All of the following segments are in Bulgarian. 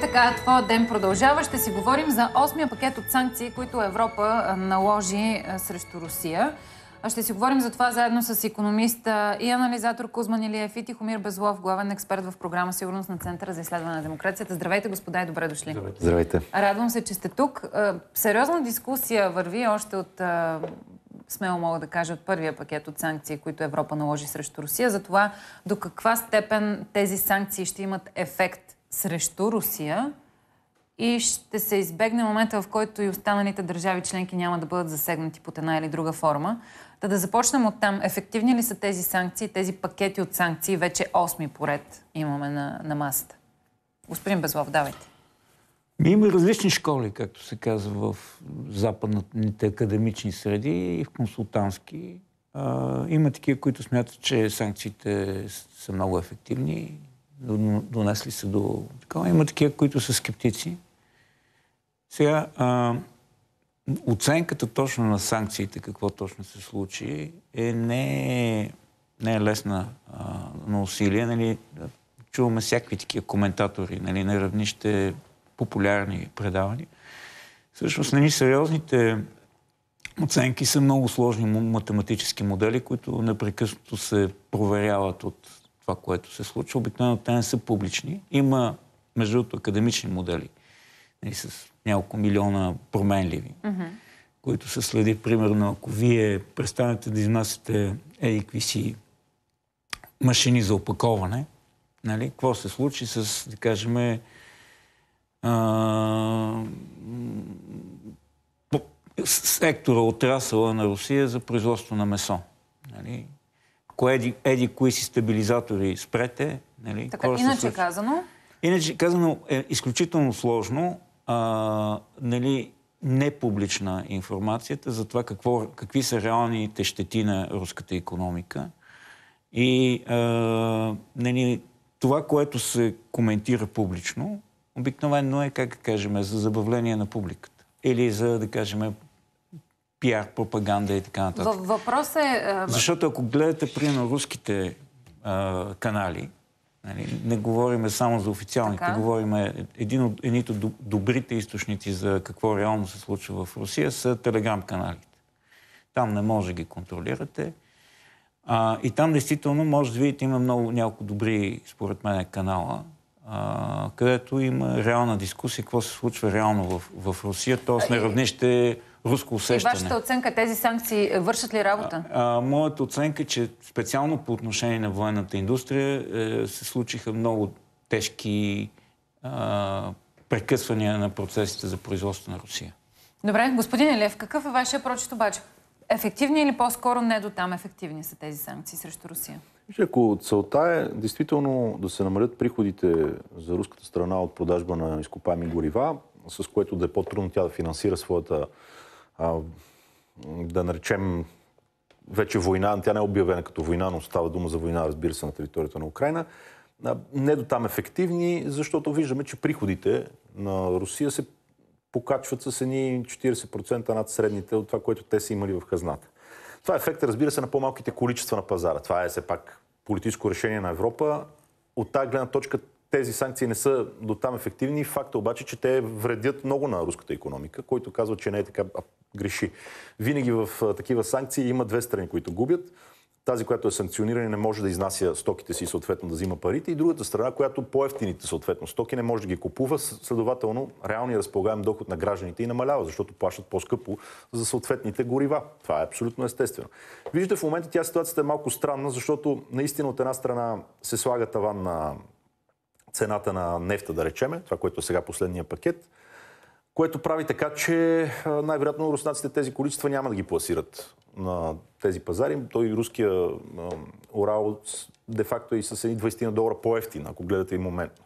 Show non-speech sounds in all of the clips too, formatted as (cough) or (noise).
така, твоя ден продължава. Ще си говорим за осмия пакет от санкции, които Европа наложи срещу Русия. Ще си говорим за това заедно с економиста и анализатор Кузман Илиев и Тихомир Безлов, главен експерт в програма Сигурност на Центъра за изследване на демокрацията. Здравейте, господа и добре дошли. Здравейте. Здравейте. Радвам се, че сте тук. Сериозна дискусия върви още от смело мога да кажа, от първия пакет от санкции, които Европа наложи срещу Русия, за това до каква степен тези санкции ще имат ефект срещу Русия и ще се избегне момента, в който и останалите държави членки няма да бъдат засегнати под една или друга форма. Та да започнем от там. Ефективни ли са тези санкции, тези пакети от санкции? Вече 8 поред имаме на, на масата. Господин Безлов, давайте. Ми има различни школи, както се казва в западните академични среди и в консултантски. има такива, които смятат, че санкциите са много ефективни донесли се до такова. Има такива, които са скептици. Сега, а, оценката точно на санкциите, какво точно се случи, е не, е, не е лесна а, на усилие. Нали, чуваме всякакви такива коментатори нали, на равнище популярни предавания. Всъщност, нали, сериозните оценки са много сложни математически модели, които непрекъснато се проверяват от това, което се случва. Обикновено те не са публични. Има, между другото, академични модели нали, с няколко милиона променливи, mm-hmm. които се следи, примерно, ако вие престанете да изнасяте едикви си машини за опаковане, нали, какво се случи с, да кажем, а, сектора, отрасъла на Русия за производство на месо. Нали? кое еди, еди кои си стабилизатори спрете. Нали? Така, Кора иначе се... казано? Иначе казано е изключително сложно. А, нали, публична информацията за това какво, какви са реалните щети на руската економика. И а, нали, това, което се коментира публично, обикновено е, как кажем, за забавление на публиката. Или за, да кажем, пиар, пропаганда и така нататък. Въпрос е... Защото ако гледате, примерно, руските а, канали, нали, не говориме само за официалните, така. говориме един от едните добрите източници за какво реално се случва в Русия са телеграм каналите. Там не може да ги контролирате. А, и там действително може да видите, има много няколко добри, според мен, канала, а, където има реална дискусия, какво се случва реално в, в Русия, т.е. на равнище руско усещане. И вашата оценка, тези санкции е, вършат ли работа? А, а, моята оценка е, че специално по отношение на военната индустрия е, се случиха много тежки а, прекъсвания на процесите за производство на Русия. Добре, господин Елев, какъв е вашия прочит обаче? Ефективни или по-скоро не до там ефективни са тези санкции срещу Русия? Ако целта е действително да се намалят приходите за руската страна от продажба на изкопаеми горива, с което да е по-трудно тя да финансира своята а, да наречем вече война, тя не е обявена като война, но става дума за война, разбира се, на територията на Украина, не до там ефективни, защото виждаме, че приходите на Русия се покачват с едни 40% над средните от това, което те са имали в хазната. Това е ефекта, разбира се, на по-малките количества на пазара. Това е все пак политическо решение на Европа. От тази гледна точка тези санкции не са до там ефективни. Факта е обаче, че те вредят много на руската економика, който казва, че не е така, а греши. Винаги в такива санкции има две страни, които губят. Тази, която е санкционирана, не може да изнася стоките си, съответно да взима парите. И другата страна, която по-ефтините, съответно, стоки не може да ги купува. Следователно, реалния разполагаем доход на гражданите и намалява, защото плащат по-скъпо за съответните горива. Това е абсолютно естествено. Виждате, в момента тя ситуацията е малко странна, защото наистина от една страна се слага таван на цената на нефта, да речеме, това, което е сега последния пакет, което прави така, че най-вероятно руснаците тези количества няма да ги пласират на тези пазари. Той и руския Урал де-факто и с едни 20 долара по-ефтин, ако гледате и моментно.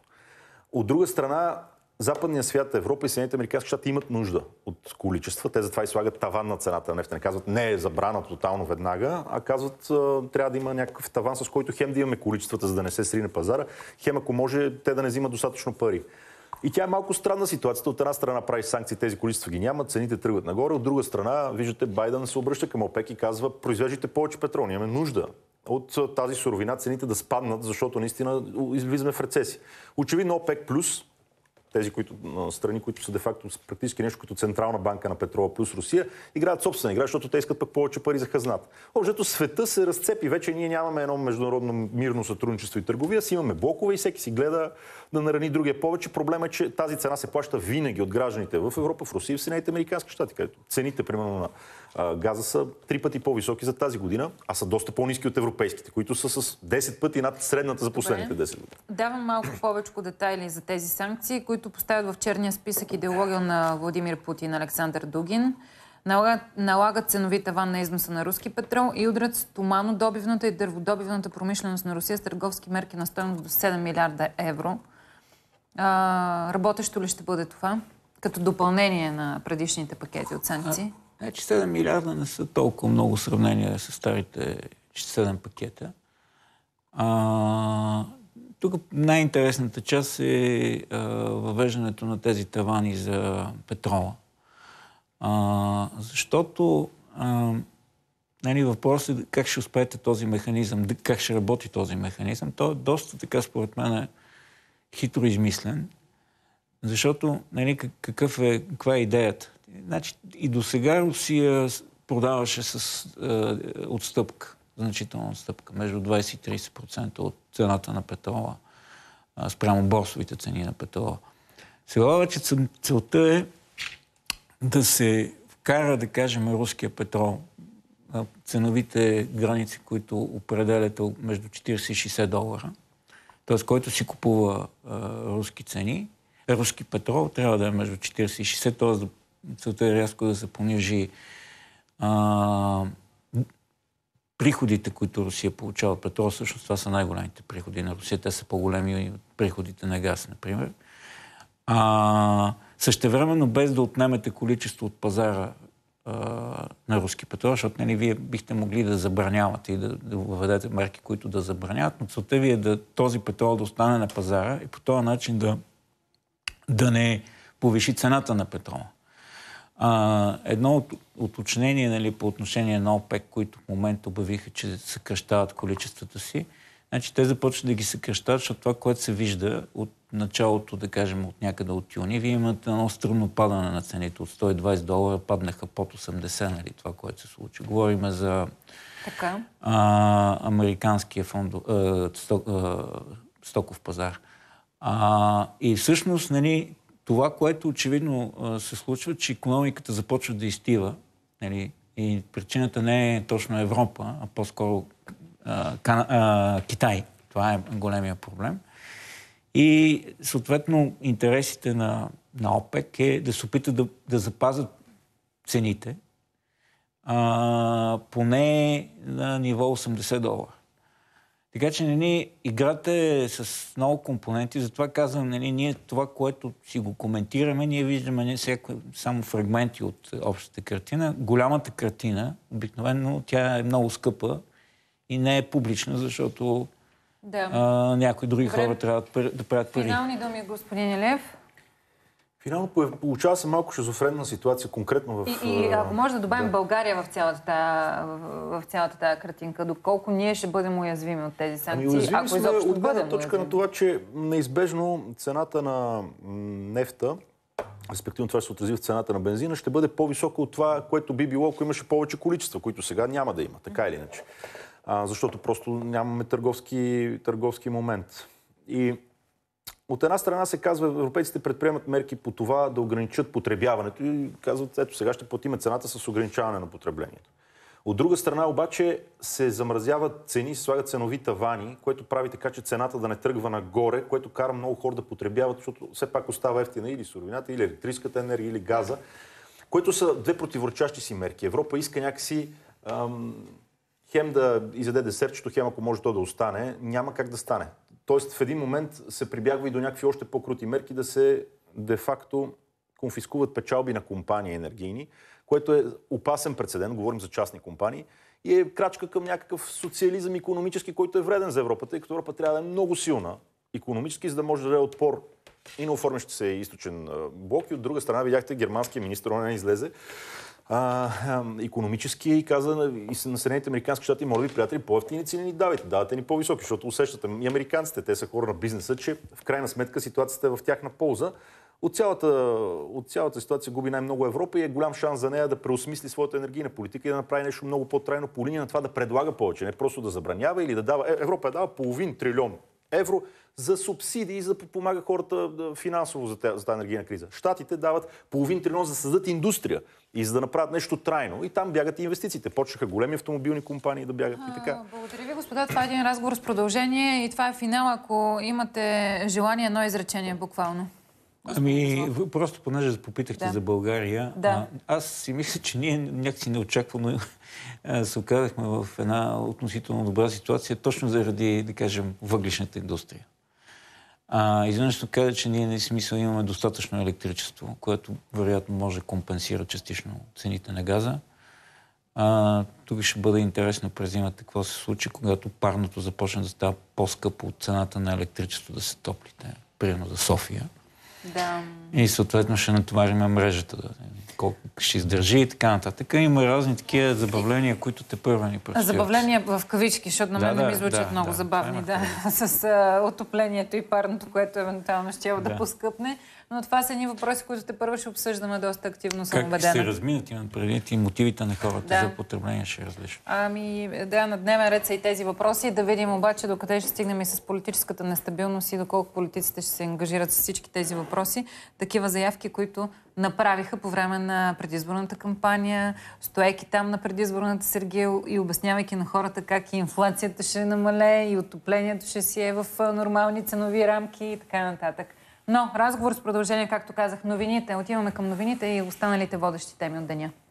От друга страна, западния свят, Европа и Съединените американски щати имат нужда от количества. Те затова и слагат таван на цената на нали? нефта. Не казват не е забрана тотално веднага, а казват трябва да има някакъв таван, с който хем да имаме количествата, за да не се срине пазара, хем ако може те да не взимат достатъчно пари. И тя е малко странна ситуацията. От една страна прави санкции, тези количества ги няма, цените тръгват нагоре. От друга страна, виждате, Байден се обръща към ОПЕК и казва, произвеждайте повече петрол, имаме нужда от тази суровина, цените да спаднат, защото наистина излизаме в рецесия. Очевидно ОПЕК плюс тези които, страни, които са де-факто практически нещо като Централна банка на петрола плюс Русия, играят собствена игра, защото те искат пък повече пари за хазната. Общото света се разцепи. Вече ние нямаме едно международно мирно сътрудничество и търговия, си имаме блокове и всеки си гледа да нарани другия повече. Проблема е, че тази цена се плаща винаги от гражданите в Европа, в Русия и в Съединените Американски щати, където цените, примерно, на газа са три пъти по-високи за тази година, а са доста по-низки от европейските, които са с 10 пъти над средната за последните 10 години. Давам малко (clears throat) повече детайли за тези санкции, които поставят в черния списък идеология на Владимир Путин и Александър Дугин. Налагат, налагат ценови таван на износа на руски петрол и удрят с туманодобивната и дърводобивната промишленост на Русия с търговски мерки на стоеност до 7 милиарда евро. А, работещо ли ще бъде това? Като допълнение на предишните пакети от санкции? Значи 7 милиарда не са толкова много сравнение с старите 7 пакета. А, тук най-интересната част е а, въвеждането на тези тавани за петрола. А, защото а, нали, въпросът е как ще успеете този механизъм, как ще работи този механизъм. Той е доста така, според мен, е хитро измислен. Защото, нали, какъв е, каква е идеята? Значи, и до сега Русия продаваше с е, отстъпка, значителна отстъпка, между 20 и 30% от цената на петрола, е, спрямо борсовите цени на петрола. Сега вече целта е да се вкара, да кажем, руския петрол на ценовите граници, които определят е между 40 и 60 долара. Т.е. който си купува е, руски цени, руски петрол трябва да е между 40 и 60, т.е. да целта е рязко да се понижи а, приходите, които Русия получава петрол, всъщност това са най-големите приходи на Русия. Те са по-големи от приходите на газ, например. А, същевременно, без да отнемете количество от пазара а, на руски петрол, защото нали, вие бихте могли да забранявате и да, да въведете мерки, които да забраняват, но целта ви е да този петрол да остане на пазара и по този начин да, да не повиши цената на петрола. А, едно от, уточнение нали, по отношение на ОПЕК, които в момента обявиха, че съкръщават количествата си. Значи те започват да ги съкръщават, защото това, което се вижда от началото, да кажем, от някъде от юни, вие имате едно стръмно падане на цените. От 120 долара паднаха под 80, нали, това, което се случи. Говорим за така. А, американския фонд, а, сток, а, стоков пазар. А, и всъщност, нали, това, което очевидно се случва, че економиката започва да изтива, нали, и причината не е точно Европа, а по-скоро а, а, Китай. Това е големия проблем. И съответно интересите на, на ОПЕК е да се опитат да, да запазят цените а, поне на ниво 80 долара. Така че нали, играта е с много компоненти, затова казвам, нали, ние това, което си го коментираме, ние виждаме не нали, всяко, само фрагменти от общата картина. Голямата картина, обикновено, тя е много скъпа и не е публична, защото да. а, някои други Добре. хора трябва да, правят пари. Финални думи, господин Елев. Финално получава се малко шизофренна ситуация, конкретно в... И, и ако може да добавим да. България в цялата, в цялата тази картинка, доколко ние ще бъдем уязвими от тези санкции, ами уязвими ако сме изобщо от гледна точка на това, че неизбежно цената на нефта, респективно това ще се отрази в цената на бензина, ще бъде по-висока от това, което би било, ако имаше повече количества, които сега няма да има, така или иначе. А, защото просто нямаме търговски, търговски момент. И от една страна се казва, европейците предприемат мерки по това да ограничат потребяването и казват, ето сега ще платиме цената с ограничаване на потреблението. От друга страна обаче се замразяват цени, се слагат ценови тавани, което прави така, че цената да не тръгва нагоре, което кара много хора да потребяват, защото все пак остава ефтина или суровината, или електрическата енергия, или газа, което са две противоречащи си мерки. Европа иска някакси ам, хем да изяде десертчето, хем ако може то да остане. Няма как да стане. Тоест в един момент се прибягва и до някакви още по-крути мерки да се де-факто конфискуват печалби на компании енергийни, което е опасен прецедент, говорим за частни компании, и е крачка към някакъв социализъм економически, който е вреден за Европа, тъй като Европа трябва да е много силна економически, за да може да даде отпор и на оформящи се източен блок. И от друга страна видяхте германския министр, он не излезе а, економически и каза и на Съединените американски щати, моля ви, приятели, по-ефтини цени ни давайте, давате ни по-високи, защото усещате и американците, те са хора на бизнеса, че в крайна сметка ситуацията е в тяхна полза. От цялата, от цялата ситуация губи най-много Европа и е голям шанс за нея да преосмисли своята енергийна политика и да направи нещо много по-трайно по линия на това да предлага повече, не просто да забранява или да дава. Е, Европа е дава половин трилион евро за субсидии, за да подпомага хората финансово за тази енергийна криза. Штатите дават половин трилион за да създадат индустрия и за да направят нещо трайно. И там бягат и инвестициите. Почнаха големи автомобилни компании да бягат и така. Благодаря ви, господа. Това е един разговор с продължение и това е финал, ако имате желание едно изречение буквално. Ами, просто понеже попитахте да. за България, да. а, аз си мисля, че ние някакси неочаквано (laughs) се оказахме в една относително добра ситуация, точно заради, да кажем, въглишната индустрия. А, изведнъж се каза, че ние не смисъл имаме достатъчно електричество, което вероятно може да компенсира частично цените на газа. А, тук ще бъде интересно през зимата какво се случи, когато парното започне да става по-скъпо от цената на електричество да се топлите, примерно за София. Да. И съответно ще натоварим мрежата. Да, колко ще издържи и така нататък. Има разни такива забавления, които те първа ни предстоят. Забавления в кавички, защото на мен да, да ми звучат да, много да, забавни, да, да. (laughs) с а, отоплението и парното, което евентуално ще е да. да поскъпне. Но това са едни въпроси, които те първо ще обсъждаме доста активно, съм как убедена. се разминат, имам предвид и мотивите на хората да. за потребление ще различно. Ами, да, на дневен ред са и тези въпроси. Да видим обаче докъде ще стигнем и с политическата нестабилност и доколко политиците ще се ангажират с всички тези въпроси въпроси, такива заявки, които направиха по време на предизборната кампания, стоейки там на предизборната Сергия и обяснявайки на хората как и инфлацията ще намале, и отоплението ще си е в нормални ценови рамки и така нататък. Но разговор с продължение, както казах, новините. Отиваме към новините и останалите водещи теми от деня.